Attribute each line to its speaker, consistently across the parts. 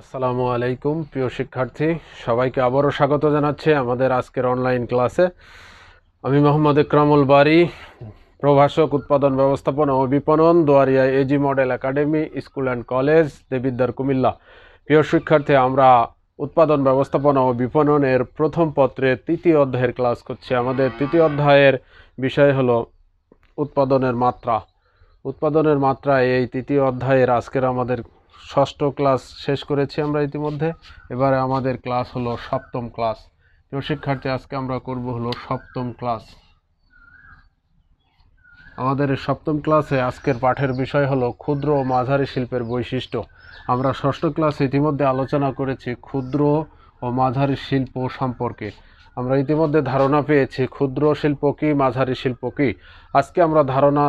Speaker 1: আসসালামু আলাইকুম প্রিয় শিক্ষার্থী সবাইকে আবারও স্বাগত জানাচ্ছি আমাদের আজকের অনলাইন ক্লাসে আমি মোহাম্মদ ইকরামুল বাড়ি প্রভাষক উৎপাদন ব্যবস্থাপনা ও বিপণন Doaria AG model academy school and college Debidwar Comilla প্রিয় শিক্ষার্থী আমরা উৎপাদন ব্যবস্থাপনা ও বিপণনের প্রথম পত্রে তৃতীয় অধ্যায়ের ক্লাস করছি আমাদের তৃতীয় অধ্যায়ের বিষয় হলো উৎপাদনের মাত্রা উৎপাদনের মাত্রা এই তৃতীয় অধ্যায়ের আজকের আমাদের ষষ্ঠ ক্লাস শেষ করেছি আমরা ইতিমধ্যে এবারে আমাদের ক্লাস হলো সপ্তম ক্লাস প্রিয় শিক্ষার্থী আজকে আমরা করব হলো সপ্তম ক্লাস আমাদের সপ্তম ক্লাসে আজকের পাঠের বিষয় হলো ক্ষুদ্র ও মাঝারি শিল্পের বৈশিষ্ট্য আমরা ষষ্ঠ ক্লাসে ইতিমধ্যে আলোচনা করেছি ক্ষুদ্র ও মাঝারি শিল্প সম্পর্কে আমরা ইতিমধ্যে ধারণা পেয়েছি ক্ষুদ্র শিল্প কী মাঝারি শিল্প কী আজকে আমরা ধারণা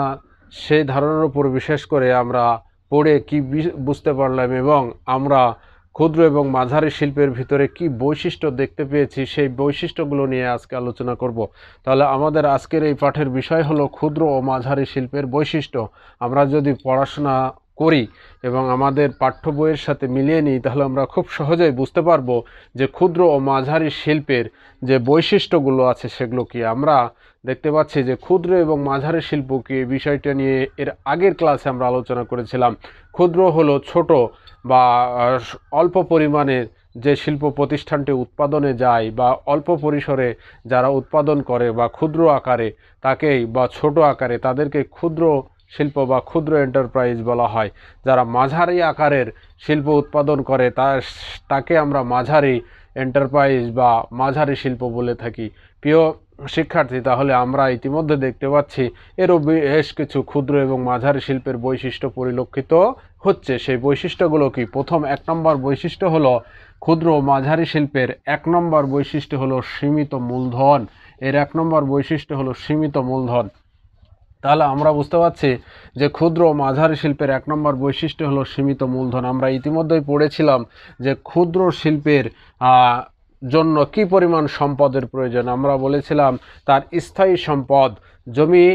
Speaker 1: সেই ধারণার উপর বিশেষ করে আমরা পড়ে কি বুঝতে পারলাম এবং আমরা ক্ষুদ্র এবং মাঝারি শিল্পের ভিতরে কি বৈশিষ্ট্য দেখতে পেয়েছি সেই বৈশিষ্ট্যগুলো নিয়ে আজকে আলোচনা করব তাহলে আমাদের আজকের এই পাঠের বিষয় হলো ক্ষুদ্র ও মাঝারি শিল্পের বৈশিষ্ট্য আমরা যদি পড়াশোনা করি এবং আমাদের পাঠ্য বইয়ের সাথে মিলিয়ে নিই তাহলে আমরা খুব সহজেই বুঝতে পারবো যে ক্ষুদ্র ও মাঝারি শিল্পের যে বৈশিষ্ট্যগুলো আছে সেগুলো কি আমরা দেখতে পাচ্ছি যে ক্ষুদ্র এবং মাঝারি শিল্প কি বিষয়টা নিয়ে এর আগের ক্লাসে আমরা আলোচনা করেছিলাম ক্ষুদ্র হলো ছোট বা অল্প পরিমাণের যে শিল্প প্রতিষ্ঠানটি উৎপাদনে যায় বা অল্প পরিসরে যারা উৎপাদন করে বা ক্ষুদ্র আকারে তাকেই বা ছোট আকারে তাদেরকে ক্ষুদ্র শিল্প বা ক্ষুদ্র এন্টারপ্রাইজ বলা হয় যারা মাঝারি আকারের শিল্প উৎপাদন করে তা তাকে আমরা মাঝারি এন্টারপ্রাইজ বা মাঝারি শিল্প বলে থাকি প্রিয় শিক্ষার্থী তাহলে আমরা ইতিমধ্যে দেখতে পাচ্ছি এরও বেশ কিছু ক্ষুদ্র এবং মাঝারি শিল্পের বৈশিষ্ট্য পরিলক্ষিত হচ্ছে সেই বৈশিষ্ট্যগুলো কি প্রথম এক নম্বর বৈশিষ্ট্য হলো ক্ষুদ্র মাঝারি শিল্পের এক নম্বর বৈশিষ্ট্য হলো সীমিত মূলধন এর এক নম্বর বৈশিষ্ট্য হলো সীমিত মূলধন তাহলে আমরা বুঝতে পারছি যে ক্ষুদ্র মাঝারি শিল্পের এক নম্বর বৈশিষ্ট্য হলো সীমিত মূলধন আমরা ইতিমধ্যেই পড়েছিলাম যে ক্ষুদ্র শিল্পের জন্য কি পরিমাণ সম্পদের প্রয়োজন আমরা বলেছিলাম তার স্থায়ী সম্পদ জমি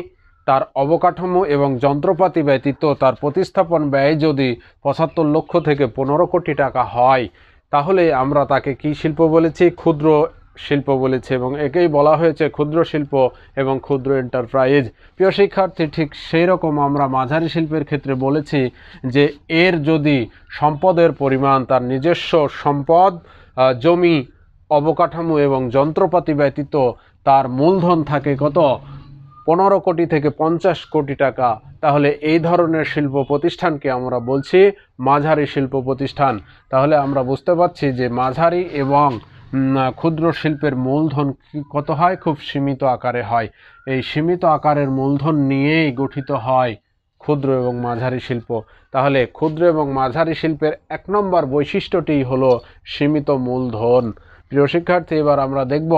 Speaker 1: তার অবকাঠামো এবং যন্ত্রপাতি ব্যতীত তার প্রতিস্থাপন ব্যয় যদি পঁচাত্তর লক্ষ থেকে পনেরো কোটি টাকা হয় তাহলে আমরা তাকে কি শিল্প বলেছি ক্ষুদ্র শিল্প বলেছে এবং একেই বলা হয়েছে ক্ষুদ্র শিল্প এবং ক্ষুদ্র এন্টারপ্রাইজ প্রিয় শিক্ষার্থী ঠিক সেই রকম আমরা মাঝারি শিল্পের ক্ষেত্রে বলেছি যে এর যদি সম্পদের পরিমাণ তার নিজস্ব সম্পদ জমি অবকাঠামো এবং যন্ত্রপাতি ব্যতীত তার মূলধন থাকে কত পনেরো কোটি থেকে পঞ্চাশ কোটি টাকা তাহলে এই ধরনের শিল্প প্রতিষ্ঠানকে আমরা বলছি মাঝারি শিল্প প্রতিষ্ঠান তাহলে আমরা বুঝতে পারছি যে মাঝারি এবং ক্ষুদ্র শিল্পের মূলধন কত হয় খুব সীমিত আকারে হয় এই সীমিত আকারের মূলধন নিয়েই গঠিত হয় ক্ষুদ্র এবং মাঝারি শিল্প তাহলে ক্ষুদ্র এবং মাঝারি শিল্পের এক নম্বর বৈশিষ্ট্যটি হলো সীমিত মূলধন প্রিয় শিক্ষার্থী এবার আমরা দেখব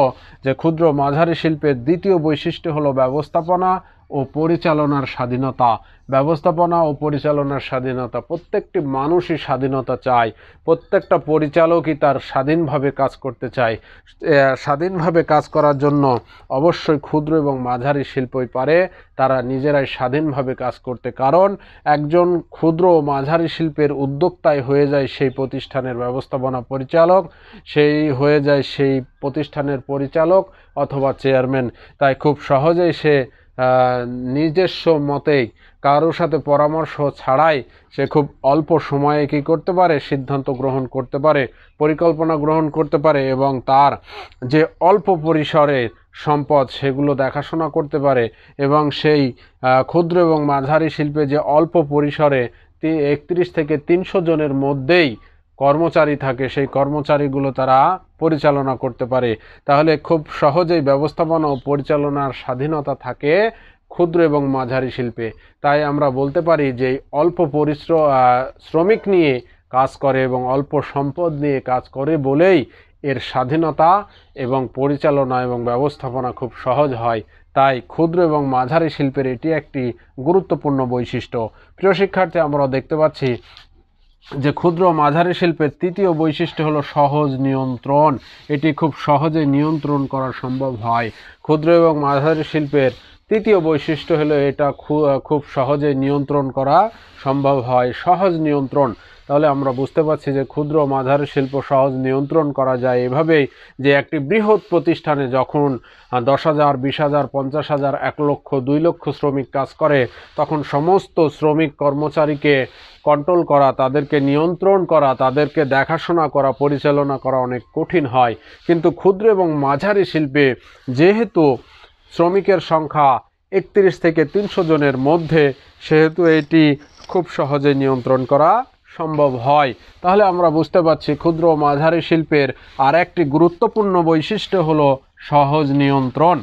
Speaker 1: যে ক্ষুদ্র মাঝারি শিল্পের দ্বিতীয় বৈশিষ্ট্য হলো ব্যবস্থাপনা ও পরিচালনার স্বাধীনতা ব্যবস্থাপনা ও পরিচালনার স্বাধীনতা প্রত্যেকটি মানুষই স্বাধীনতা চায় প্রত্যেকটা পরিচালকই তার স্বাধীনভাবে কাজ করতে চায় স্বাধীনভাবে কাজ করার জন্য অবশ্যই ক্ষুদ্র এবং মাঝারি শিল্পই পারে তারা নিজেরাই স্বাধীনভাবে কাজ করতে কারণ একজন ক্ষুদ্র ও মাঝারি শিল্পের উদ্যোক্তায় হয়ে যায় সেই প্রতিষ্ঠানের ব্যবস্থাপনা পরিচালক সেই হয়ে যায় সেই প্রতিষ্ঠানের পরিচালক অথবা চেয়ারম্যান তাই খুব সহজেই সে নিজস্ব মতেই কারোর সাথে পরামর্শ ছাড়াই সে খুব অল্প সময়ে কি করতে পারে সিদ্ধান্ত গ্রহণ করতে পারে পরিকল্পনা গ্রহণ করতে পারে এবং তার যে অল্প পরিসরে সম্পদ সেগুলো দেখাশোনা করতে পারে এবং সেই ক্ষুদ্র এবং মাঝারি শিল্পে যে অল্প পরিসরে একত্রিশ থেকে তিনশো জনের মধ্যেই কর্মচারী থাকে সেই কর্মচারীগুলো তারা পরিচালনা করতে পারে তাহলে খুব সহজেই ব্যবস্থাপনা ও পরিচালনার স্বাধীনতা থাকে ক্ষুদ্র এবং মাঝারি শিল্পে তাই আমরা বলতে পারি যে অল্প পরিশ্র শ্রমিক নিয়ে কাজ করে এবং অল্প সম্পদ নিয়ে কাজ করে বলেই এর স্বাধীনতা এবং পরিচালনা এবং ব্যবস্থাপনা খুব সহজ হয় তাই ক্ষুদ্র এবং মাঝারি শিল্পের এটি একটি গুরুত্বপূর্ণ বৈশিষ্ট্য প্রিয় শিক্ষার্থী আমরা দেখতে পাচ্ছি যে ক্ষুদ্র মাঝারি শিল্পের তৃতীয় বৈশিষ্ট্য হলো সহজ নিয়ন্ত্রণ এটি খুব সহজে নিয়ন্ত্রণ করা সম্ভব হয় ক্ষুদ্র এবং মাঝারি শিল্পের তৃতীয় বৈশিষ্ট্য হলো এটা খুব সহজে নিয়ন্ত্রণ করা সম্ভব হয় সহজ নিয়ন্ত্রণ তাহলে আমরা বুঝতে পারছি যে ক্ষুদ্র মাঝারি শিল্প সহজ নিয়ন্ত্রণ করা যায় এভাবেই যে একটি বৃহৎ প্রতিষ্ঠানে যখন দশ হাজার বিশ হাজার পঞ্চাশ হাজার এক লক্ষ দুই লক্ষ শ্রমিক কাজ করে তখন সমস্ত শ্রমিক কর্মচারীকে কন্ট্রোল করা তাদেরকে নিয়ন্ত্রণ করা তাদেরকে দেখাশোনা করা পরিচালনা করা অনেক কঠিন হয় কিন্তু ক্ষুদ্র এবং মাঝারি শিল্পে যেহেতু শ্রমিকের সংখ্যা একত্রিশ থেকে তিনশো জনের মধ্যে সেহেতু এটি খুব সহজে নিয়ন্ত্রণ করা সম্ভব হয় তাহলে আমরা বুঝতে পারছি ক্ষুদ্র মাঝারি শিল্পের আর একটি গুরুত্বপূর্ণ বৈশিষ্ট্য হলো সহজ নিয়ন্ত্রণ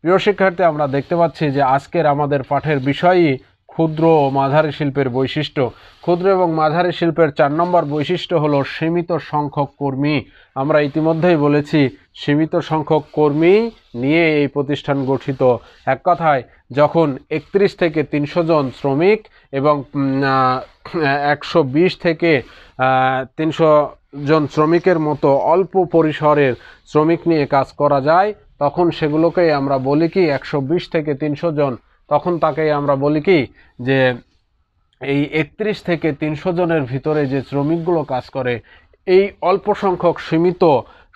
Speaker 1: প্রিয় শিক্ষার্থী আমরা দেখতে পাচ্ছি যে আজকের আমাদের পাঠের বিষয়ই ক্ষুদ্র ও মাঝারি শিল্পের বৈশিষ্ট্য ক্ষুদ্র এবং মাঝারি শিল্পের চার নম্বর বৈশিষ্ট্য হলো সীমিত সংখ্যক কর্মী আমরা ইতিমধ্যেই বলেছি সীমিত সংখ্যক কর্মী নিয়ে এই প্রতিষ্ঠান গঠিত এক কথায় যখন একত্রিশ থেকে তিনশো জন শ্রমিক এবং একশো বিশ থেকে তিনশো জন শ্রমিকের মতো অল্প পরিসরের শ্রমিক নিয়ে কাজ করা যায় তখন সেগুলোকেই আমরা বলি কি একশো বিশ থেকে তিনশো জন তখন তাকে আমরা বলি কি যে এই একত্রিশ থেকে তিনশো জনের ভিতরে যে শ্রমিকগুলো কাজ করে এই অল্প সংখ্যক সীমিত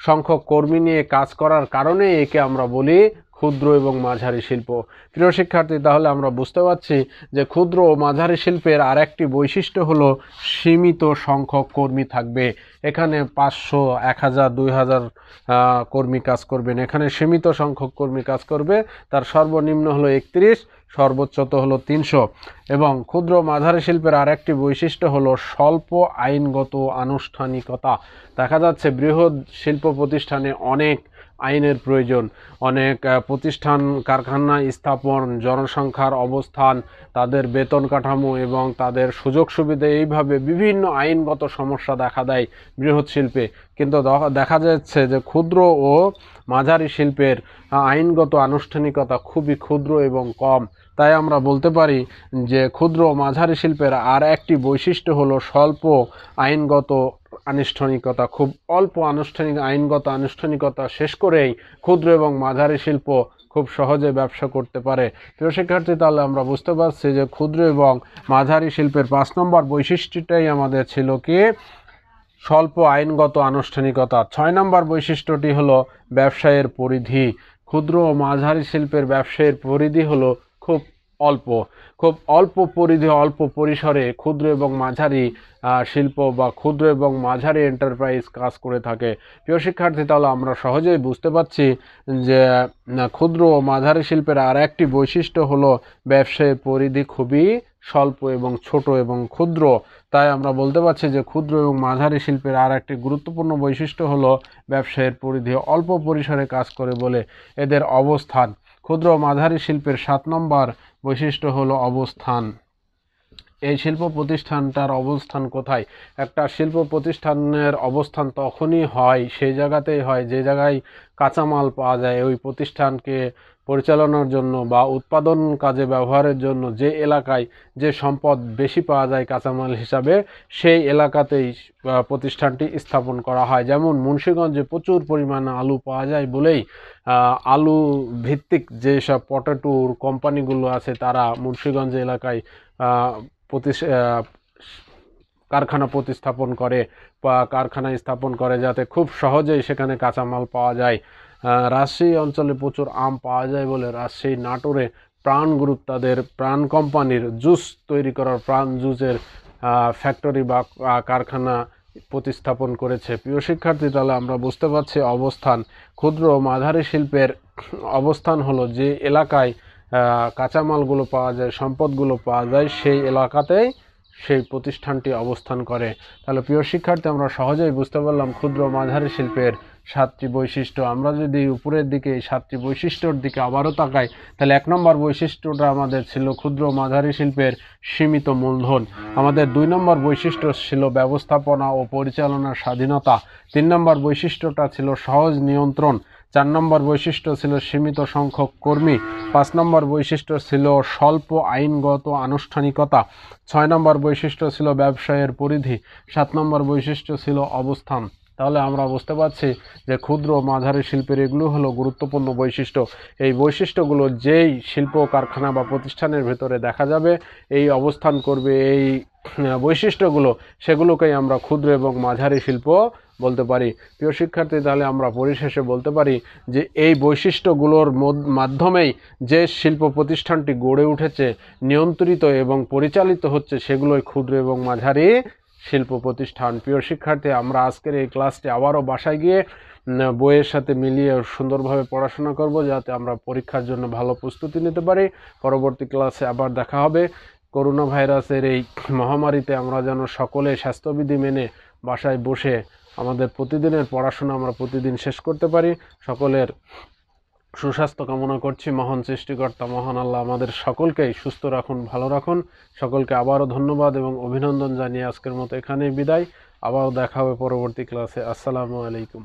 Speaker 1: সংখ্যক কর্মী নিয়ে কাজ করার কারণে একে আমরা বলি ক্ষুদ্র এবং মাঝারি শিল্প প্রিয় শিক্ষার্থী তাহলে আমরা বুঝতে পারছি যে ক্ষুদ্র ও মাঝারি শিল্পের আর একটি বৈশিষ্ট্য হলো সীমিত সংখ্যক কর্মী থাকবে এখানে পাঁচশো এক হাজার দুই হাজার কর্মী কাজ করবেন এখানে সীমিত সংখ্যক কর্মী কাজ করবে তার সর্বনিম্ন হলো একত্রিশ সর্বোচ্চ তো হলো তিনশো এবং ক্ষুদ্র মাঝারি শিল্পের আরেকটি বৈশিষ্ট্য হলো স্বল্প আইনগত আনুষ্ঠানিকতা দেখা যাচ্ছে বৃহৎ শিল্প প্রতিষ্ঠানে অনেক আইনের প্রয়োজন অনেক প্রতিষ্ঠান কারখানা স্থাপন জনসংখ্যার অবস্থান তাদের বেতন কাঠামো এবং তাদের সুযোগ সুবিধা এইভাবে বিভিন্ন আইনগত সমস্যা দেখা দেয় বৃহৎ শিল্পে কিন্তু দেখা যাচ্ছে যে ক্ষুদ্র ও মাঝারি শিল্পের আইনগত আনুষ্ঠানিকতা খুবই ক্ষুদ্র এবং কম তাই আমরা বলতে পারি যে ক্ষুদ্র মাঝারি শিল্পের আর একটি বৈশিষ্ট্য হলো স্বল্প আইনগত আনুষ্ঠানিকতা খুব অল্প আনুষ্ঠানিক আইনগত আনুষ্ঠানিকতা শেষ করেই ক্ষুদ্র এবং মাঝারি শিল্প খুব সহজে ব্যবসা করতে পারে প্রিয় শিক্ষার্থী তাহলে আমরা বুঝতে পারছি যে ক্ষুদ্র এবং মাঝারি শিল্পের পাঁচ নম্বর বৈশিষ্ট্যটাই আমাদের ছিল কি স্বল্প আইনগত আনুষ্ঠানিকতা ছয় নম্বর বৈশিষ্ট্যটি হলো ব্যবসায়ের পরিধি ক্ষুদ্র ও মাঝারি শিল্পের ব্যবসায়ের পরিধি হলো খুব অল্প খুব অল্প পরিধি অল্প পরিসরে ক্ষুদ্র এবং মাঝারি শিল্প বা ক্ষুদ্র এবং মাঝারি এন্টারপ্রাইজ কাজ করে থাকে প্রিয় শিক্ষার্থী তাহলে আমরা সহজেই বুঝতে পারছি যে ক্ষুদ্র ও মাঝারি শিল্পের আর একটি বৈশিষ্ট্য হলো ব্যবসায়ের পরিধি খুবই স্বল্প এবং ছোট এবং ক্ষুদ্র তাই আমরা বলতে পারছি যে ক্ষুদ্র এবং মাঝারি শিল্পের আর একটি গুরুত্বপূর্ণ বৈশিষ্ট্য হলো ব্যবসায়ের পরিধি অল্প পরিসরে কাজ করে বলে এদের অবস্থান ক্ষুদ্র মাঝারি শিল্পের সাত নম্বর বৈশিষ্ট্য হলো অবস্থান এই শিল্প প্রতিষ্ঠানটার অবস্থান কোথায় একটা শিল্প প্রতিষ্ঠানের অবস্থান তখনই হয় সেই জায়গাতেই হয় যে জায়গায় কাঁচামাল পাওয়া যায় ওই প্রতিষ্ঠানকে পরিচালনার জন্য বা উৎপাদন কাজে ব্যবহারের জন্য যে এলাকায় যে সম্পদ বেশি পাওয়া যায় কাঁচামাল হিসাবে সেই এলাকাতেই প্রতিষ্ঠানটি স্থাপন করা হয় যেমন মুন্সীগঞ্জে প্রচুর পরিমাণে আলু পাওয়া যায় বলেই আলু ভিত্তিক যেসব পটেটোর কোম্পানিগুলো আছে তারা মুন্সীগঞ্জ এলাকায় প্রতি কারখানা প্রতিস্থাপন করে বা কারখানা স্থাপন করে যাতে খুব সহজেই সেখানে কাঁচামাল পাওয়া যায় রাজশাহী অঞ্চলে প্রচুর আম পাওয়া যায় বলে রাজশাহী নাটোরে প্রাণ গ্রুপ তাদের প্রাণ কোম্পানির জুস তৈরি করার প্রাণ জুসের ফ্যাক্টরি বা কারখানা প্রতিস্থাপন করেছে প্রিয় শিক্ষার্থী তাহলে আমরা বুঝতে পারছি অবস্থান ক্ষুদ্র মাঝারি শিল্পের অবস্থান হলো যে এলাকায় কাঁচামালগুলো পাওয়া যায় সম্পদগুলো পাওয়া যায় সেই এলাকাতেই সেই প্রতিষ্ঠানটি অবস্থান করে তাহলে প্রিয় শিক্ষার্থী আমরা সহজেই বুঝতে পারলাম ক্ষুদ্র মাঝারি শিল্পের সাতটি বৈশিষ্ট্য আমরা যদি উপরের দিকে এই সাতটি বৈশিষ্ট্যর দিকে আবারও তাকাই তাহলে এক নম্বর বৈশিষ্ট্যটা আমাদের ছিল ক্ষুদ্র মাঝারি শিল্পের সীমিত মূলধন আমাদের দুই নম্বর বৈশিষ্ট্য ছিল ব্যবস্থাপনা ও পরিচালনার স্বাধীনতা তিন নম্বর বৈশিষ্ট্যটা ছিল সহজ নিয়ন্ত্রণ চার নম্বর বৈশিষ্ট্য ছিল সীমিত সংখ্যক কর্মী পাঁচ নম্বর বৈশিষ্ট্য ছিল স্বল্প আইনগত আনুষ্ঠানিকতা ছয় নম্বর বৈশিষ্ট্য ছিল ব্যবসায়ের পরিধি সাত নম্বর বৈশিষ্ট্য ছিল অবস্থান তাহলে আমরা বুঝতে পারছি যে ক্ষুদ্র মাঝারি শিল্পের এগুলো হলো গুরুত্বপূর্ণ বৈশিষ্ট্য এই বৈশিষ্ট্যগুলো যেই শিল্প কারখানা বা প্রতিষ্ঠানের ভেতরে দেখা যাবে এই অবস্থান করবে এই বৈশিষ্ট্যগুলো সেগুলোকেই আমরা ক্ষুদ্র এবং মাঝারি শিল্প বলতে পারি প্রিয় শিক্ষার্থী তাহলে আমরা পরিশেষে বলতে পারি যে এই বৈশিষ্ট্যগুলোর মাধ্যমেই যে শিল্প প্রতিষ্ঠানটি গড়ে উঠেছে নিয়ন্ত্রিত এবং পরিচালিত হচ্ছে সেগুলোই ক্ষুদ্র এবং মাঝারি শিল্প প্রতিষ্ঠান প্রিয় শিক্ষার্থী আমরা আজকের এই ক্লাসটি আবারও বাসায় গিয়ে বইয়ের সাথে মিলিয়ে সুন্দরভাবে পড়াশোনা করব যাতে আমরা পরীক্ষার জন্য ভালো প্রস্তুতি নিতে পারি পরবর্তী ক্লাসে আবার দেখা হবে করোনা ভাইরাসের এই মহামারীতে আমরা যেন সকলে স্বাস্থ্যবিধি মেনে বাসায় বসে আমাদের প্রতিদিনের পড়াশোনা আমরা প্রতিদিন শেষ করতে পারি সকলের সুস্বাস্থ্য কামনা করছি মহান সৃষ্টিকর্তা মহান আল্লাহ আমাদের সকলকেই সুস্থ রাখুন ভালো রাখুন সকলকে আবারও ধন্যবাদ এবং অভিনন্দন জানিয়ে আজকের মতো এখানেই বিদায় আবারও দেখা হবে পরবর্তী ক্লাসে আসসালামু আলাইকুম